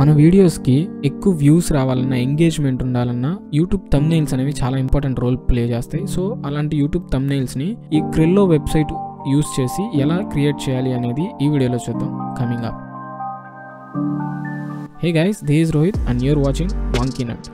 మన వీడియోస్కి ఎక్కువ వ్యూస్ రావాలన్నా ఎంగేజ్మెంట్ ఉండాలన్నా యూట్యూబ్ తమ్నైల్స్ అనేవి చాలా ఇంపార్టెంట్ రోల్ ప్లే చేస్తాయి సో అలాంటి యూట్యూబ్ తమ్నైల్స్ని ఈ క్రిల్లో వెబ్సైట్ యూస్ చేసి ఎలా క్రియేట్ చేయాలి అనేది ఈ వీడియోలో చూద్దాం coming up hey guys this Rohit and you're watching wonky nut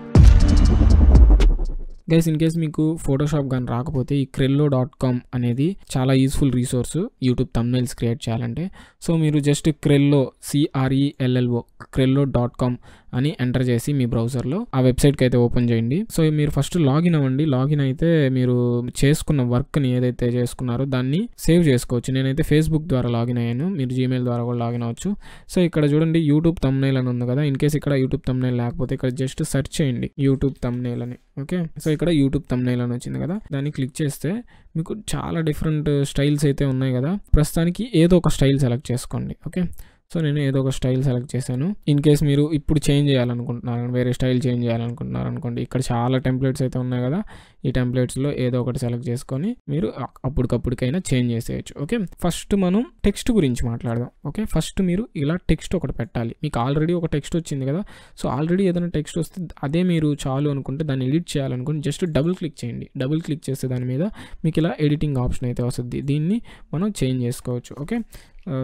guys in case మీకు ఫోటోషాప్ కానీ రాకపోతే ఈ క్రెల్లో డాట్ కామ్ అనేది చాలా useful resource YouTube thumbnails create చేయాలంటే సో మీరు just Crello C R E L L O Crello dot com అని ఎంటర్ చేసి మీ బ్రౌజర్లో ఆ వెబ్సైట్కి అయితే ఓపెన్ చేయండి సో మీరు ఫస్ట్ లాగిన్ అవ్వండి లాగిన్ అయితే మీరు చేసుకున్న వర్క్ని ఏదైతే చేసుకున్నారో దాన్ని సేవ్ చేసుకోవచ్చు నేనైతే ఫేస్బుక్ ద్వారా లాగిన్ అయ్యాను మీరు జీమెయిల్ ద్వారా కూడా లాగిన్ అవ్వచ్చు సో ఇక్కడ చూడండి యూట్యూబ్ తమ్నైల్ అని ఉంది కదా ఇన్ కేస్ ఇక్కడ యూట్యూబ్ తమ్నైల్ లేకపోతే ఇక్కడ జస్ట్ సెర్చ్ చేయండి యూట్యూబ్ తమ్నైల్ అని ఓకే సో ఇక్కడ యూట్యూబ్ తమ్నైల్ అని వచ్చింది కదా దాన్ని క్లిక్ చేస్తే మీకు చాలా డిఫరెంట్ స్టైల్స్ అయితే ఉన్నాయి కదా ప్రస్తుతానికి ఏదో ఒక స్టైల్ సెలెక్ట్ చేసుకోండి ఓకే సో నేను ఏదో ఒక స్టైల్ సెలెక్ట్ చేశాను ఇన్ కేస్ మీరు ఇప్పుడు చేంజ్ చేయాలనుకుంటున్నారు వేరే స్టైల్ చేంజ్ చేయాలనుకుంటున్నారు అనుకోండి ఇక్కడ చాలా టెంప్లెట్స్ అయితే ఉన్నాయి కదా ఈ టెంప్లెట్స్లో ఏదో ఒకటి సెలెక్ట్ చేసుకొని మీరు అప్పటికప్పటికైనా చేంజ్ చేసేయచ్చు ఓకే ఫస్ట్ మనం టెక్స్ట్ గురించి మాట్లాడదాం ఓకే ఫస్ట్ మీరు ఇలా టెక్స్ట్ ఒకటి పెట్టాలి మీకు ఆల్రెడీ ఒక టెక్స్ట్ వచ్చింది కదా సో ఆల్రెడీ ఏదైనా టెక్స్ట్ వస్తే అదే మీరు చాలు అనుకుంటే దాన్ని ఎడిట్ చేయాలనుకుంటే జస్ట్ డబుల్ క్లిక్ చేయండి డబుల్ క్లిక్ చేస్తే దాని మీద మీకు ఇలా ఎడిటింగ్ ఆప్షన్ అయితే వస్తుంది దీన్ని మనం చేంజ్ చేసుకోవచ్చు ఓకే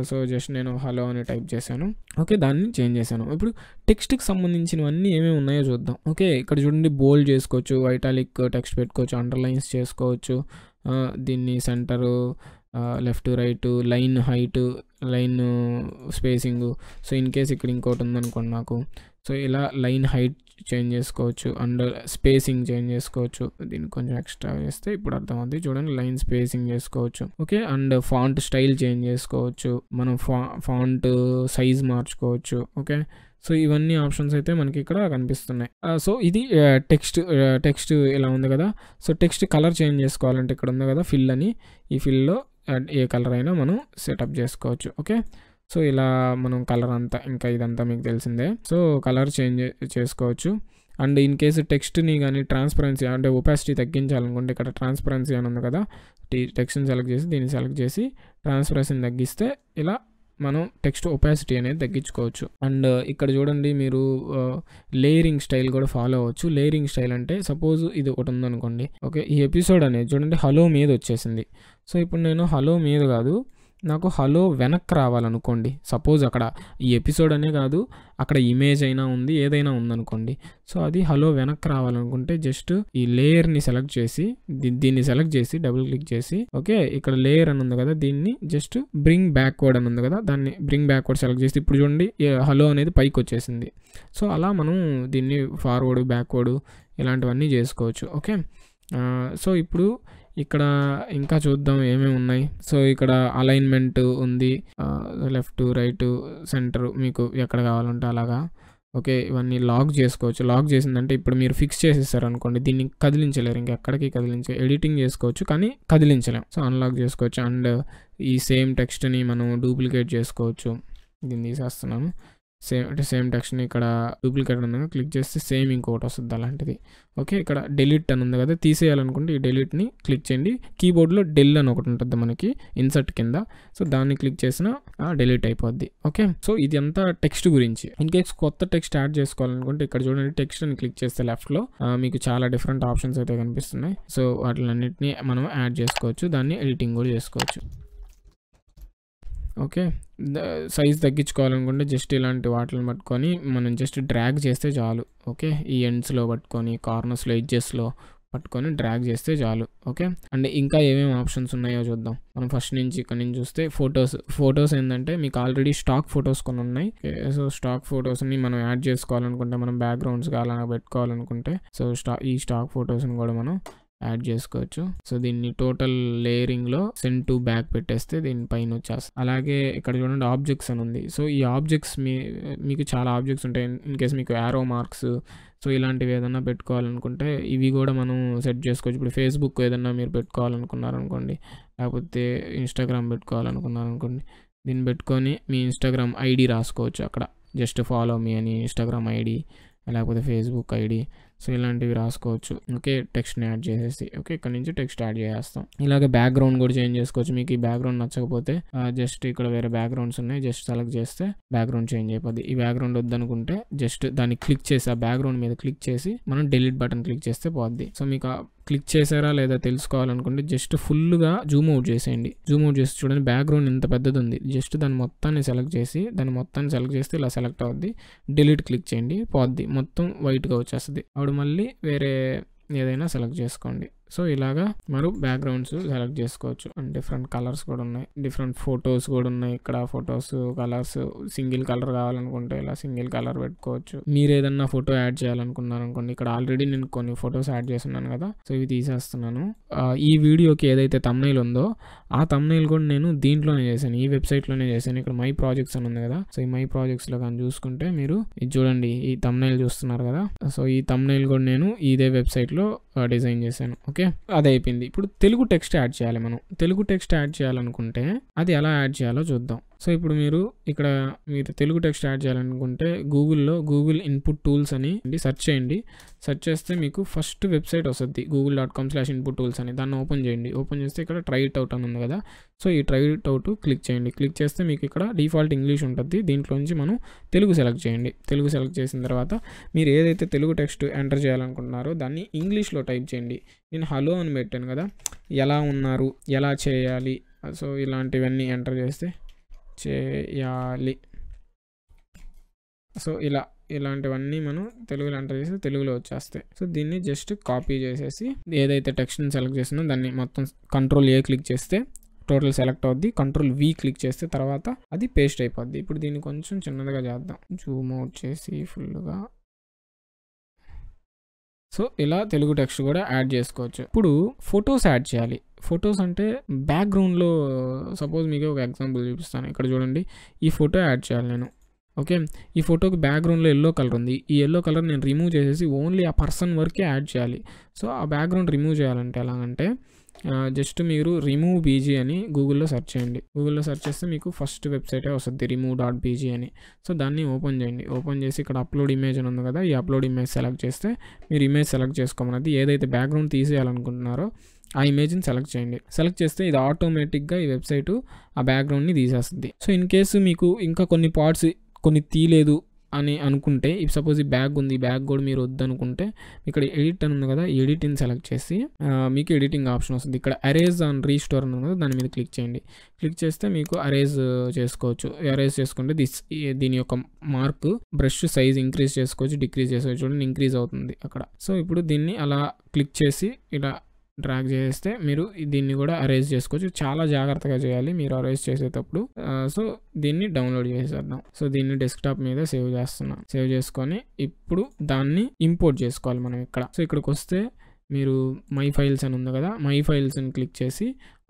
సో జస్ట్ నేను హలో అని టైప్ చేశాను ఓకే దాన్ని చేంజ్ చేశాను ఇప్పుడు టెక్స్ట్కి సంబంధించినవన్నీ ఏమేమి ఉన్నాయో చూద్దాం ఓకే ఇక్కడ చూడండి బోల్డ్ చేసుకోవచ్చు వైటాలిక్ టెక్స్ట్ పెట్టుకోవచ్చు అండర్లైన్స్ చేసుకోవచ్చు దీన్ని centre left right line height line spacing so in case ఇక్కడ ఇంకోటి ఉందనుకోండి నాకు సో ఇలా లైన్ హైట్ చేంజ్ చేసుకోవచ్చు అండ్ స్పేసింగ్ చేంజ్ చేసుకోవచ్చు దీన్ని కొంచెం ఎక్స్ట్రా చేస్తే ఇప్పుడు అర్థమవుతుంది చూడండి లైన్ స్పేసింగ్ చేసుకోవచ్చు okay and font style change చేసుకోవచ్చు మనం ఫా ఫాంట్ సైజ్ మార్చుకోవచ్చు ఓకే సో ఇవన్నీ ఆప్షన్స్ అయితే మనకి ఇక్కడ కనిపిస్తున్నాయి సో ఇది టెక్స్ట్ టెక్స్ట్ ఇలా ఉంది కదా సో టెక్స్ట్ కలర్ చేంజ్ చేసుకోవాలంటే ఇక్కడ ఉంది కదా ఫిల్ అని ఈ ఫిల్లో ఏ కలర్ అయినా మనం సెటప్ చేసుకోవచ్చు ఓకే సో ఇలా మనం కలర్ అంతా ఇంకా ఇదంతా మీకు తెలిసిందే సో కలర్ చేంజ్ చేసుకోవచ్చు అండ్ ఇన్ కేసు టెక్స్ట్ని కానీ ట్రాన్స్పరెన్సీ అంటే ఒపాసిటీ తగ్గించాలనుకుంటే ఇక్కడ ట్రాన్స్పరెన్సీ అని ఉంది కదా టెక్స్ట్ని సెలెక్ట్ చేసి దీన్ని సెలెక్ట్ చేసి ట్రాన్స్పరెన్సీని తగ్గిస్తే ఇలా మనం టెక్స్ట్ ఒపాసిటీ అనేది తగ్గించుకోవచ్చు అండ్ ఇక్కడ చూడండి మీరు లేయరింగ్ స్టైల్ కూడా ఫాలో అవ్వచ్చు లేయరింగ్ స్టైల్ అంటే సపోజ్ ఇది ఒకటి ఉందనుకోండి ఓకే ఈ ఎపిసోడ్ అనేది చూడండి హలో మీద వచ్చేసింది సో ఇప్పుడు నేను హలో మీద కాదు నాకు హలో వెనక్కి రావాలనుకోండి సపోజ్ అక్కడ ఈ ఎపిసోడ్ అనే కాదు అక్కడ ఇమేజ్ అయినా ఉంది ఏదైనా ఉందనుకోండి సో అది హలో వెనక్కి రావాలనుకుంటే జస్ట్ ఈ లేయర్ని సెలెక్ట్ చేసి దీన్ని సెలెక్ట్ చేసి డబుల్ క్లిక్ చేసి ఓకే ఇక్కడ లేయర్ అని ఉంది కదా దీన్ని జస్ట్ బ్రింగ్ బ్యాక్వర్డ్ అని ఉంది కదా దాన్ని బ్రింగ్ బ్యాక్వర్డ్ సెలెక్ట్ చేసి ఇప్పుడు చూడండి హలో అనేది పైకి వచ్చేసింది సో అలా మనం దీన్ని ఫార్వర్డ్ బ్యాక్వర్డ్ ఇలాంటివన్నీ చేసుకోవచ్చు ఓకే సో ఇప్పుడు ఇక్కడ ఇంకా చూద్దాం ఏమేమి ఉన్నాయి సో ఇక్కడ అలైన్మెంట్ ఉంది లెఫ్ట్ రైట్ సెంటర్ మీకు ఎక్కడ కావాలంటే అలాగా ఓకే ఇవన్నీ లాక్ చేసుకోవచ్చు లాక్ చేసిందంటే ఇప్పుడు మీరు ఫిక్స్ చేసేసారు అనుకోండి దీన్ని కదిలించలేరు ఇంకెక్కడికి కదిలించే ఎడిటింగ్ చేసుకోవచ్చు కానీ కదిలించలేము సో అన్లాక్ చేసుకోవచ్చు అండ్ ఈ సేమ్ టెక్స్ట్ని మనం డూప్లికేట్ చేసుకోవచ్చు దీన్ని తీసేస్తున్నాను సేమ్ అంటే సేమ్ టెక్స్ట్ని ఇక్కడ డూప్లికేట్ ఉంది క్లిక్ చేస్తే సేమ్ ఇంకొకటి వస్తుంది అలాంటిది ఓకే ఇక్కడ డెలీట్ అని ఉంది కదా తీసేయాలనుకుంటే ఈ డెలీట్ని క్లిక్ చేయండి కీబోర్డ్లో డెల్ అని ఒకటి ఉంటుంది మనకి ఇన్సర్ట్ కింద సో దాన్ని క్లిక్ చేసినా డెలీట్ అయిపోద్ది ఓకే సో ఇది అంతా టెక్స్ట్ గురించి ఇన్ కేస్ కొత్త టెక్స్ట్ యాడ్ చేసుకోవాలనుకుంటే ఇక్కడ చూడండి టెక్స్ట్ అని క్లిక్ చేస్తే లెఫ్ట్లో మీకు చాలా డిఫరెంట్ ఆప్షన్స్ అయితే కనిపిస్తున్నాయి సో వాటిలన్నింటినీ మనం యాడ్ చేసుకోవచ్చు దాన్ని ఎడిటింగ్ కూడా చేసుకోవచ్చు ఓకే సైజ్ తగ్గించుకోవాలనుకుంటే జస్ట్ ఇలాంటి వాటిని పట్టుకొని మనం జస్ట్ డ్రాగ్ చేస్తే చాలు ఓకే ఈ ఎండ్స్లో పట్టుకొని కార్నర్స్లో ఎడ్జెస్లో పట్టుకొని డ్రాగ్ చేస్తే చాలు ఓకే అండ్ ఇంకా ఏమేమి ఆప్షన్స్ ఉన్నాయో చూద్దాం మనం ఫస్ట్ నుంచి ఇక్కడ నుంచి చూస్తే ఫొటోస్ ఫొటోస్ ఏంటంటే మీకు ఆల్రెడీ స్టాక్ ఫొటోస్ కొన్ని ఉన్నాయి సో స్టాక్ ఫొటోస్ని మనం యాడ్ చేసుకోవాలనుకుంటే మనం బ్యాక్గ్రౌండ్స్ అలా పెట్టుకోవాలనుకుంటే సో స్టా ఈ స్టాక్ ఫొటోస్ని కూడా మనం యాడ్ చేసుకోవచ్చు సో దీన్ని టోటల్ లేయరింగ్ లో సెండ్ టు బ్యాక్ పెట్టేస్తే దీని పైన వచ్చేస్తుంది అలాగే ఇక్కడ చూడండి ఆబ్జెక్ట్స్ అని ఉంది సో ఈ ఆబ్జెక్ట్స్ మీ మీకు చాలా ఆబ్జెక్ట్స్ ఉంటాయి ఇన్ కేస్ మీకు యారో మార్క్స్ సో ఇలాంటివి ఏదైనా పెట్టుకోవాలనుకుంటే ఇవి కూడా మనం సెట్ చేసుకోవచ్చు ఇప్పుడు ఫేస్బుక్ ఏదైనా మీరు పెట్టుకోవాలనుకున్నారనుకోండి లేకపోతే ఇన్స్టాగ్రామ్ పెట్టుకోవాలనుకున్నారనుకోండి దీన్ని పెట్టుకొని మీ ఇన్స్టాగ్రామ్ ఐడి రాసుకోవచ్చు అక్కడ జస్ట్ ఫాలో మీ అని ఇన్స్టాగ్రామ్ ఐడి లేకపోతే ఫేస్బుక్ ఐడి సో ఇలాంటివి రాసుకోవచ్చు ఓకే టెక్స్ట్ని యాడ్ చేసేసి ఓకే ఇక్కడ నుంచి టెక్స్ట్ యాడ్ చేస్తాం ఇలాగే బ్యాక్గ్రౌండ్ కూడా చేంజ్ చేసుకోవచ్చు మీకు ఈ బ్యాక్గ్రౌండ్ నచ్చకపోతే జస్ట్ ఇక్కడ వేరే బ్యాక్గ్రౌండ్స్ ఉన్నాయి జస్ట్ సెలెక్ట్ చేస్తే బ్యాక్గ్రౌండ్ చేంజ్ అయిపోద్ది ఈ బ్యాక్గ్రౌండ్ వద్దనుకుంటే జస్ట్ దాన్ని క్లిక్ చేసి ఆ బ్యాక్గ్రౌండ్ మీద క్లిక్ చేసి మనం డెలిట్ బటన్ క్లిక్ చేస్తే పోద్ది సో మీకు క్లిక్ చేశారా లేదా తెలుసుకోవాలనుకుంటే జస్ట్ ఫుల్గా జూమ్ అవుట్ చేసేయండి జూమ్ అవుట్ చేసి చూడండి బ్యాక్గ్రౌండ్ ఎంత పెద్దది ఉంది జస్ట్ దాని మొత్తాన్ని సెలెక్ట్ చేసి దాని మొత్తాన్ని సెలెక్ట్ చేస్తే ఇలా సెలెక్ట్ అవుద్ది డిలీట్ క్లిక్ చేయండి పోద్ది మొత్తం వైట్గా వచ్చేస్తుంది అప్పుడు మళ్ళీ వేరే ఏదైనా సెలెక్ట్ చేసుకోండి సో ఇలాగా మనం బ్యాక్గ్రౌండ్స్ సెలెక్ట్ చేసుకోవచ్చు అండ్ డిఫరెంట్ కలర్స్ కూడా ఉన్నాయి డిఫరెంట్ ఫొటోస్ కూడా ఉన్నాయి ఇక్కడ ఫొటోస్ కలర్స్ సింగిల్ కలర్ కావాలనుకుంటే ఇలా సింగిల్ కలర్ పెట్టుకోవచ్చు మీరు ఏదన్నా ఫోటో యాడ్ చేయాలనుకున్నారనుకోండి ఇక్కడ ఆల్రెడీ నేను కొన్ని ఫొటోస్ యాడ్ చేస్తున్నాను కదా సో ఇవి తీసేస్తున్నాను ఈ వీడియోకి ఏదైతే తమ్నైల్ ఉందో ఆ తమ్నైల్ కూడా నేను దీంట్లోనే చేశాను ఈ వెబ్సైట్లోనే చేశాను ఇక్కడ మై ప్రాజెక్ట్స్ అని ఉంది కదా సో ఈ మై ప్రాజెక్ట్స్లో కానీ చూసుకుంటే మీరు ఇది చూడండి ఈ తమ్నైల్ చూస్తున్నారు కదా సో ఈ తమ్నైల్ కూడా నేను ఇదే వెబ్సైట్లో డిజైన్ చేశాను ఓకే ఓకే అది అయిపోయింది ఇప్పుడు తెలుగు టెక్స్ట్ యాడ్ చేయాలి మనం తెలుగు టెక్స్ట్ యాడ్ చేయాలనుకుంటే అది ఎలా యాడ్ చేయాలో చూద్దాం సో ఇప్పుడు మీరు ఇక్కడ మీరు తెలుగు టెక్స్ట్ యాడ్ చేయాలనుకుంటే గూగుల్లో గూగుల్ ఇన్పుట్ టూల్స్ అని సెర్చ్ చేయండి సెర్చ్ చేస్తే మీకు ఫస్ట్ వెబ్సైట్ వస్తుంది Google dot com slash input tools అని దాన్ని ఓపెన్ చేయండి ఓపెన్ చేస్తే ఇక్కడ ట్రై ఇట్ అవుట్ అని ఉంది కదా సో ఈ ట్రై ఇట్ అవుట్ క్లిక్ చేయండి క్లిక్ చేస్తే మీకు ఇక్కడ డిఫాల్ట్ ఇంగ్లీష్ ఉంటుంది దీంట్లో నుంచి మనం తెలుగు సెలెక్ట్ చేయండి తెలుగు సెలెక్ట్ చేసిన తర్వాత మీరు ఏదైతే తెలుగు టెక్స్ట్ ఎంటర్ చేయాలనుకుంటున్నారో దాన్ని ఇంగ్లీష్లో టైప్ చేయండి నేను హలో అని పెట్టాను కదా ఎలా ఉన్నారు ఎలా చేయాలి సో ఇలాంటివన్నీ ఎంటర్ చేస్తే చేయాలి సో ఇలా ఇలాంటివన్నీ మనం తెలుగులో ఎంటర్ చేసి తెలుగులో వచ్చేస్తాయి సో దీన్ని జస్ట్ కాపీ చేసేసి ఏదైతే టెక్స్ట్ని సెలెక్ట్ చేసినా దాన్ని మొత్తం కంట్రోల్ ఏ క్లిక్ చేస్తే టోటల్ సెలెక్ట్ అవుద్ది కంట్రోల్ వి క్లిక్ చేస్తే తర్వాత అది పేస్ట్ అయిపోద్ది ఇప్పుడు దీన్ని కొంచెం చిన్నదిగా చేద్దాం జూమ్ అవుట్ చేసి ఫుల్గా సో ఇలా తెలుగు టెక్స్ట్ కూడా యాడ్ చేసుకోవచ్చు ఇప్పుడు ఫొటోస్ యాడ్ చేయాలి ఫొటోస్ అంటే బ్యాక్గ్రౌండ్లో సపోజ్ మీకు ఒక ఎగ్జాంపుల్ చూపిస్తాను ఇక్కడ చూడండి ఈ ఫోటో యాడ్ చేయాలి నేను ఓకే ఈ ఫోటోకి బ్యాక్గ్రౌండ్లో ఎల్లో కలర్ ఉంది ఈ ఎల్లో కలర్ నేను రిమూవ్ చేసేసి ఓన్లీ ఆ పర్సన్ వరకే యాడ్ చేయాలి సో ఆ బ్యాక్గ్రౌండ్ రిమూవ్ చేయాలంటే ఎలాగంటే జస్ట్ మీరు రిమూవ్ బీజీ అని గూగుల్లో సెర్చ్ చేయండి గూగుల్లో సెర్చ్ చేస్తే మీకు ఫస్ట్ వెబ్సైటే వస్తుంది రిమూవ్ డాట్ బీజీ అని సో దాన్ని ఓపెన్ చేయండి ఓపెన్ చేసి ఇక్కడ అప్లోడ్ ఇమేజ్ అని ఉంది కదా ఈ అప్లోడ్ ఇమేజ్ సెలెక్ట్ చేస్తే మీరు ఇమేజ్ సెలెక్ట్ చేసుకోమన్నది ఏదైతే బ్యాక్గ్రౌండ్ తీసేయాలనుకుంటున్నారో ఆ ఇమేజ్ని సెలెక్ట్ చేయండి సెలెక్ట్ చేస్తే ఇది ఆటోమేటిక్గా ఈ వెబ్సైటు ఆ బ్యాక్గ్రౌండ్ని తీసేస్తుంది సో ఇన్ కేసు మీకు ఇంకా కొన్ని పార్ట్స్ కొన్ని తీయలేదు అని అనుకుంటే ఇప్పుడు సపోజ్ ఈ బ్యాగ్ ఉంది బ్యాగ్ కూడా మీరు వద్దనుకుంటే ఇక్కడ ఎడిట్ అని ఉంది కదా ఎడిటింగ్ సెలెక్ట్ చేసి మీకు ఎడిటింగ్ ఆప్షన్ వస్తుంది ఇక్కడ అరేజ్ అండ్ రీస్టోర్ అని ఉంది దాని మీద క్లిక్ చేయండి క్లిక్ చేస్తే మీకు అరేజ్ చేసుకోవచ్చు అరేజ్ చేసుకుంటే దిస్ దీని యొక్క మార్క్ బ్రష్ సైజ్ ఇంక్రీజ్ చేసుకోవచ్చు డిక్రీజ్ చేసుకోవచ్చు చూడండి ఇంక్రీజ్ అవుతుంది అక్కడ సో ఇప్పుడు దీన్ని అలా క్లిక్ చేసి ఇలా డ్రాగ్ చేస్తే మీరు దీన్ని కూడా అరేంజ్ చేసుకోవచ్చు చాలా జాగ్రత్తగా చేయాలి మీరు అరేంజ్ చేసేటప్పుడు సో దీన్ని డౌన్లోడ్ చేసేద్దాం సో దీన్ని డెస్క్టాప్ మీద సేవ్ చేస్తున్నాం సేవ్ చేసుకొని ఇప్పుడు దాన్ని ఇంపోర్ట్ చేసుకోవాలి మనం ఇక్కడ సో ఇక్కడికి వస్తే మీరు మై ఫైల్స్ అని ఉంది కదా మై ఫైల్స్ని క్లిక్ చేసి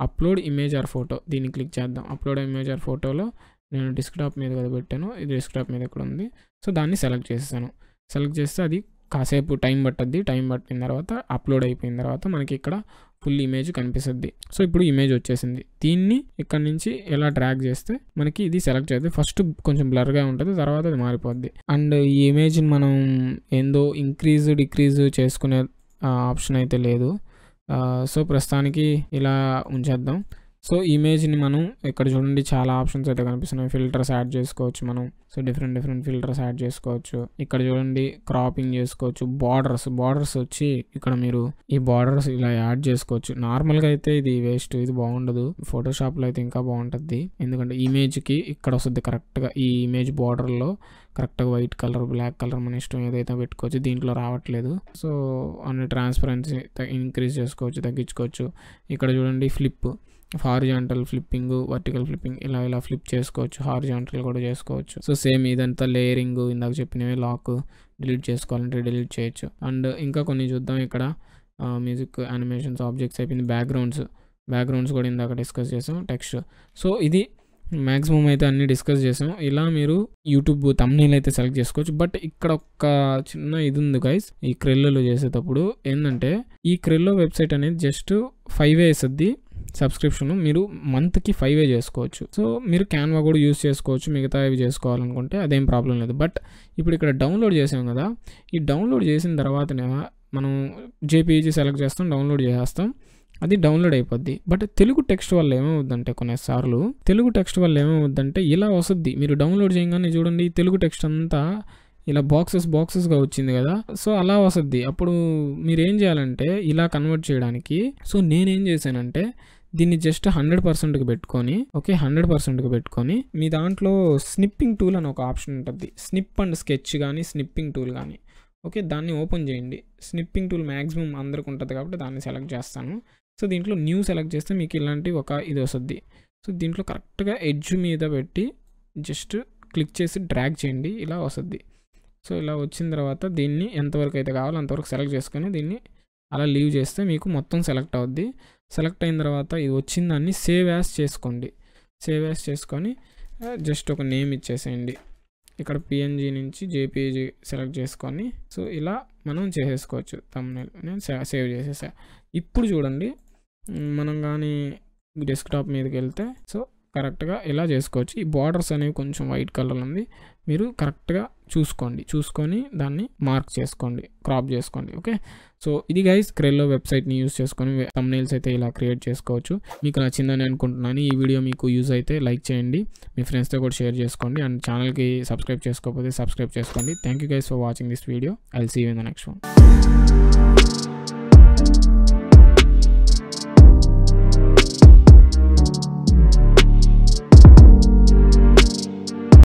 అప్లోడ్ ఇమేజ్ ఆర్ ఫోటో దీన్ని క్లిక్ చేద్దాం అప్లోడ్ ఇమేజ్ ఆర్ ఫోటోలో నేను డెస్క్టాప్ మీద కదా పెట్టాను ఇది డెస్క్టాప్ మీద ఇక్కడ ఉంది సో దాన్ని సెలెక్ట్ చేస్తాను సెలెక్ట్ చేస్తే అది కాసేపు టైం పట్టద్ది టైం పట్టిన తర్వాత అప్లోడ్ అయిపోయిన తర్వాత మనకి ఇక్కడ ఫుల్ ఇమేజ్ కనిపిస్తుంది సో ఇప్పుడు ఇమేజ్ వచ్చేసింది దీన్ని ఇక్కడ నుంచి ఎలా ట్రాక్ చేస్తే మనకి ఇది సెలెక్ట్ చేస్తే ఫస్ట్ కొంచెం బ్లర్గా ఉంటుంది తర్వాత అది మారిపోద్ది అండ్ ఈ ఇమేజ్ని మనం ఏందో ఇంక్రీజ్ డిక్రీజ్ చేసుకునే ఆప్షన్ అయితే లేదు సో ప్రస్తుతానికి ఇలా ఉంచేద్దాం సో ఇమేజ్ని మనం ఇక్కడ చూడండి చాలా ఆప్షన్స్ అయితే కనిపిస్తున్నాయి ఫిల్టర్స్ యాడ్ చేసుకోవచ్చు మనం so different different filters add చేసుకోవచ్చు ఇక్కడ చూడండి క్రాపింగ్ చేసుకోవచ్చు బార్డర్స్ బార్డర్స్ వచ్చి ఇక్కడ మీరు ఈ బార్డర్స్ ఇలా యాడ్ చేసుకోవచ్చు నార్మల్గా అయితే ఇది వేస్ట్ ఇది బాగుండదు ఫోటోషాప్లో అయితే ఇంకా బాగుంటుంది ఎందుకంటే ఇమేజ్కి ఇక్కడ వస్తుంది కరెక్ట్గా ఈ ఇమేజ్ బార్డర్లో కరెక్ట్గా వైట్ కలర్ బ్లాక్ కలర్ మన ఇష్టం ఏదైతే పెట్టుకోవచ్చు దీంట్లో రావట్లేదు సో అన్ని ట్రాన్స్పరెన్సీ ఇంక్రీజ్ చేసుకోవచ్చు తగ్గించుకోవచ్చు ఇక్కడ చూడండి flip horizontal flipping vertical flipping ఇలా ఇలా ఫ్లిప్ చేసుకోవచ్చు హారిజాంటల్ కూడా చేసుకోవచ్చు సో సేమ్ ఇదంతా లేయరింగ్ ఇందాక చెప్పినవి లాక్ డిలీట్ చేసుకోవాలంటే డిలీట్ చేయొచ్చు అండ్ ఇంకా కొన్ని చూద్దాం ఇక్కడ మ్యూజిక్ యానిమేషన్స్ ఆబ్జెక్ట్స్ అయిపోయింది బ్యాక్గ్రౌండ్స్ బ్యాక్గ్రౌండ్స్ కూడా ఇందాక డిస్కస్ చేసాం టెక్స్ట్ సో ఇది మ్యాక్సిమం అయితే అన్నీ డిస్కస్ చేసాం ఇలా మీరు యూట్యూబ్ తమ్నీల్ అయితే సెలెక్ట్ చేసుకోవచ్చు బట్ ఇక్కడ ఒక చిన్న ఇది ఉంది గైస్ ఈ క్రెల్లో చేసేటప్పుడు ఏంటంటే ఈ క్రెల్లో వెబ్సైట్ అనేది జస్ట్ ఫైవ్ వేసిద్ది సబ్స్క్రిప్షన్ మీరు మంత్కి ఫైవే చేసుకోవచ్చు సో మీరు క్యాన్వా కూడా యూస్ చేసుకోవచ్చు మిగతా ఇవి చేసుకోవాలనుకుంటే అదేం ప్రాబ్లం లేదు బట్ ఇప్పుడు ఇక్కడ డౌన్లోడ్ చేసాం కదా ఈ డౌన్లోడ్ చేసిన తర్వాతనే మనం జేపీజీ సెలెక్ట్ చేస్తాం డౌన్లోడ్ చేస్తాం అది డౌన్లోడ్ అయిపోద్ది బట్ తెలుగు టెక్స్ట్ వల్ల ఏమవుద్దంటే కొన్నిసార్లు తెలుగు టెక్స్ట్ వల్ల ఏమవుద్దంటే ఇలా వస్తుంది మీరు డౌన్లోడ్ చేయగానే చూడండి తెలుగు టెక్స్ట్ అంతా ఇలా బాక్సెస్ బాక్సెస్గా వచ్చింది కదా సో అలా వస్తుంది అప్పుడు మీరు ఏం చేయాలంటే ఇలా కన్వర్ట్ చేయడానికి సో నేనేం చేశానంటే దీన్ని జస్ట్ హండ్రెడ్ పర్సెంట్కి పెట్టుకొని ఓకే హండ్రెడ్ పర్సెంట్కి పెట్టుకొని మీ దాంట్లో స్నిప్పింగ్ టూల్ అని ఒక ఆప్షన్ ఉంటుంది స్నిప్ అండ్ స్కెచ్ కానీ స్నిప్పింగ్ టూల్ కానీ ఓకే దాన్ని ఓపెన్ చేయండి స్నిప్పింగ్ టూల్ మ్యాక్సిమం అందరికి ఉంటుంది కాబట్టి దాన్ని సెలెక్ట్ చేస్తాను సో దీంట్లో న్యూ సెలెక్ట్ చేస్తే మీకు ఇలాంటి ఒక ఇది వస్తుంది సో దీంట్లో కరెక్ట్గా ఎడ్జ్ మీద పెట్టి జస్ట్ క్లిక్ చేసి డ్రాగ్ చేయండి ఇలా వస్తుంది సో ఇలా వచ్చిన తర్వాత దీన్ని ఎంతవరకు అయితే కావాలో అంతవరకు సెలెక్ట్ చేసుకొని దీన్ని అలా లీవ్ చేస్తే మీకు మొత్తం సెలెక్ట్ అవుద్ది సెలెక్ట్ అయిన తర్వాత ఇది వచ్చిన దాన్ని సేవ్ యాస్ చేసుకోండి సేవ్ యాస్ చేసుకొని జస్ట్ ఒక నేమ్ ఇచ్చేసేయండి ఇక్కడ పిఎన్జీ నుంచి జేపీజీ సెలెక్ట్ చేసుకొని సో ఇలా మనం చేసేసుకోవచ్చు తమ్నైల్ నేను సేవ్ చేసేసా ఇప్పుడు చూడండి మనం కానీ డెస్క్టాప్ మీదకి వెళ్తే సో కరెక్ట్గా ఇలా చేసుకోవచ్చు ఈ బార్డర్స్ అనేవి కొంచెం వైట్ కలర్ ఉంది మీరు కరెక్ట్గా చూసుకోండి చూసుకొని దాన్ని మార్క్ చేసుకోండి క్రాప్ చేసుకోండి ఓకే సో ఇది గైస్ క్రెల్లో వెబ్సైట్ని యూస్ చేసుకొని తమ్నైల్స్ అయితే ఇలా క్రియేట్ చేసుకోవచ్చు మీకు నచ్చిందని అనుకుంటున్నాను ఈ వీడియో మీకు యూజ్ అయితే లైక్ చేయండి మీ ఫ్రెండ్స్తో కూడా షేర్ చేసుకోండి అండ్ ఛానల్కి సబ్స్క్రైబ్ చేసుకోకపోతే సబ్స్క్రైబ్ చేసుకోండి thank you guys for watching this video I'll see you in the next one